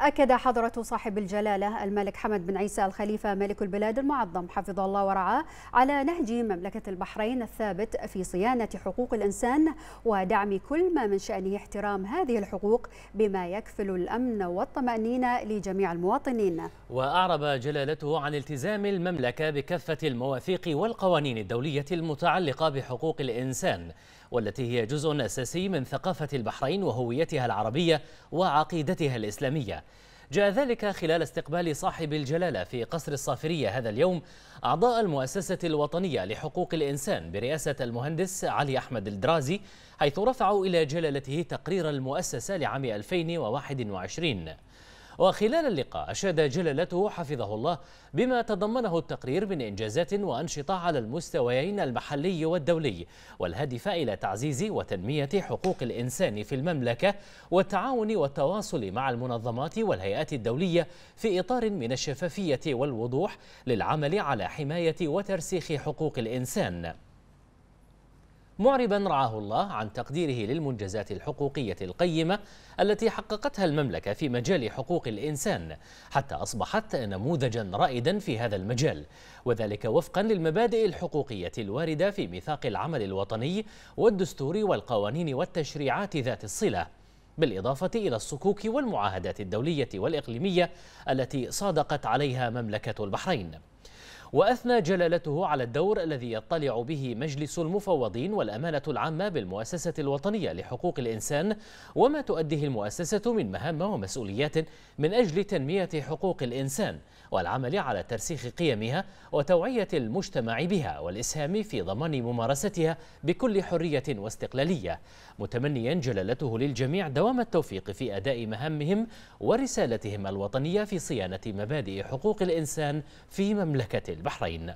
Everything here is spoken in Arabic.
أكد حضرة صاحب الجلالة الملك حمد بن عيسى الخليفة ملك البلاد المعظم حفظ الله ورعاه على نهج مملكة البحرين الثابت في صيانة حقوق الإنسان ودعم كل ما من شأنه احترام هذه الحقوق بما يكفل الأمن والطمأنينة لجميع المواطنين وأعرب جلالته عن التزام المملكة بكافة المواثيق والقوانين الدولية المتعلقة بحقوق الإنسان والتي هي جزء أساسي من ثقافة البحرين وهويتها العربية وعقيدتها الإسلامية جاء ذلك خلال استقبال صاحب الجلالة في قصر الصافرية هذا اليوم أعضاء المؤسسة الوطنية لحقوق الإنسان برئاسة المهندس علي أحمد الدرازي حيث رفعوا إلى جلالته تقرير المؤسسة لعام 2021 وخلال اللقاء أشاد جلالته حفظه الله بما تضمنه التقرير من إنجازات وأنشطة على المستويين المحلي والدولي والهدف إلى تعزيز وتنمية حقوق الإنسان في المملكة والتعاون والتواصل مع المنظمات والهيئات الدولية في إطار من الشفافية والوضوح للعمل على حماية وترسيخ حقوق الإنسان معربا رعاه الله عن تقديره للمنجزات الحقوقية القيمة التي حققتها المملكة في مجال حقوق الإنسان حتى أصبحت نموذجا رائدا في هذا المجال وذلك وفقا للمبادئ الحقوقية الواردة في ميثاق العمل الوطني والدستور والقوانين والتشريعات ذات الصلة بالإضافة إلى الصكوك والمعاهدات الدولية والإقليمية التي صادقت عليها مملكة البحرين وأثنى جلالته على الدور الذي يطلع به مجلس المفوضين والأمانة العامة بالمؤسسة الوطنية لحقوق الإنسان وما تؤديه المؤسسة من مهام ومسؤوليات من أجل تنمية حقوق الإنسان والعمل على ترسيخ قيمها وتوعية المجتمع بها والإسهام في ضمان ممارستها بكل حرية واستقلالية متمنيا جلالته للجميع دوام التوفيق في أداء مهامهم ورسالتهم الوطنية في صيانة مبادئ حقوق الإنسان في مملكة مملكة البحرين